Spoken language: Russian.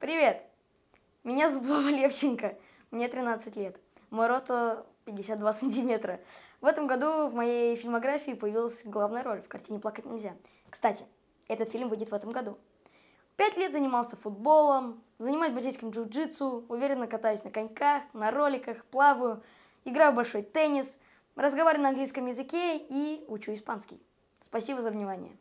Привет! Меня зовут Вова Левченко, мне 13 лет. Мой рост 52 сантиметра. В этом году в моей фильмографии появилась главная роль в картине «Плакать нельзя». Кстати, этот фильм выйдет в этом году. Пять лет занимался футболом, занимаюсь бразильским джиу-джитсу, уверенно катаюсь на коньках, на роликах, плаваю, играю в большой теннис, разговариваю на английском языке и учу испанский. Спасибо за внимание.